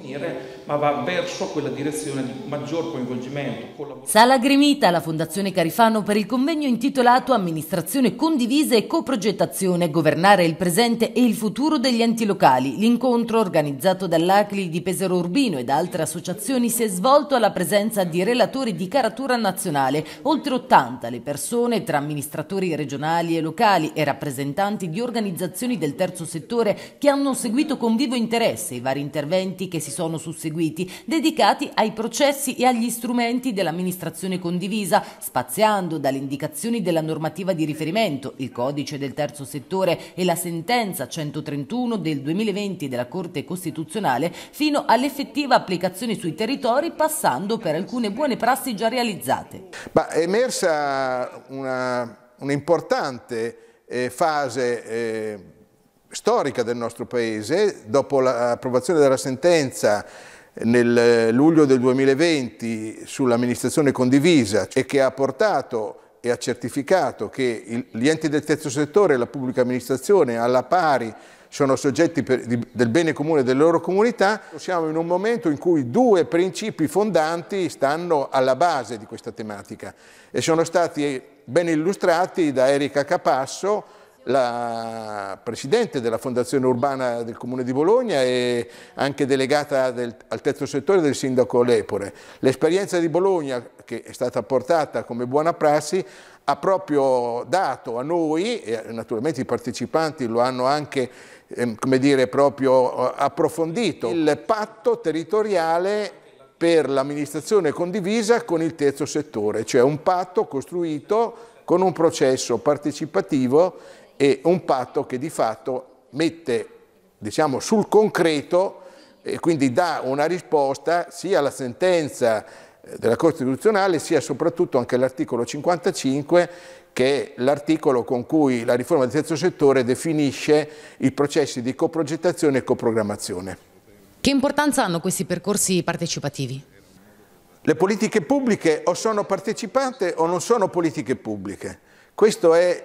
finire, ma va verso quella direzione di maggior coinvolgimento. Sala gremita la Fondazione Carifano per il convegno intitolato Amministrazione condivisa e coprogettazione, governare il presente e il futuro degli enti locali. L'incontro organizzato dall'ACLI di Pesaro Urbino e da altre associazioni si è svolto alla presenza di relatori di caratura nazionale, oltre 80 le persone tra amministratori regionali e locali e rappresentanti di organizzazioni del terzo settore che hanno seguito con vivo interesse i vari interventi che si sono susseguiti, dedicati ai processi e agli strumenti dell'amministrazione condivisa, spaziando dalle indicazioni della normativa di riferimento, il codice del terzo settore e la sentenza 131 del 2020 della Corte Costituzionale, fino all'effettiva applicazione sui territori, passando per alcune buone prassi già realizzate. Ma è emersa un'importante un eh, fase eh, storica del nostro Paese, dopo l'approvazione della sentenza nel eh, luglio del 2020 sull'amministrazione condivisa e che ha portato e ha certificato che gli enti del terzo settore e la pubblica amministrazione alla pari sono soggetti per, di, del bene comune delle loro comunità, siamo in un momento in cui due principi fondanti stanno alla base di questa tematica e sono stati ben illustrati da Erika Capasso, la presidente della Fondazione Urbana del Comune di Bologna e anche delegata del, al terzo settore del sindaco Lepore. L'esperienza di Bologna, che è stata portata come buona prassi, ha proprio dato a noi, e naturalmente i partecipanti lo hanno anche ehm, come dire, proprio eh, approfondito, il patto territoriale per l'amministrazione condivisa con il terzo settore, cioè un patto costruito con un processo partecipativo e un patto che di fatto mette diciamo, sul concreto e quindi dà una risposta sia alla sentenza eh, della Corte Costituzionale sia soprattutto anche all'articolo 55 che è l'articolo con cui la riforma del terzo settore definisce i processi di coprogettazione e coprogrammazione. Che importanza hanno questi percorsi partecipativi? Le politiche pubbliche o sono partecipate o non sono politiche pubbliche. Questo è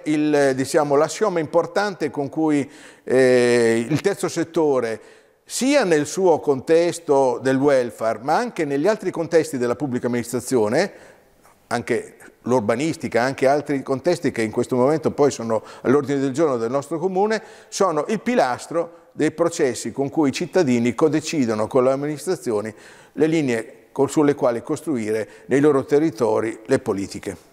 diciamo, l'assioma importante con cui eh, il terzo settore, sia nel suo contesto del welfare, ma anche negli altri contesti della pubblica amministrazione, anche l'urbanistica, anche altri contesti che in questo momento poi sono all'ordine del giorno del nostro comune, sono il pilastro dei processi con cui i cittadini codecidono con le amministrazioni le linee sulle quali costruire nei loro territori le politiche.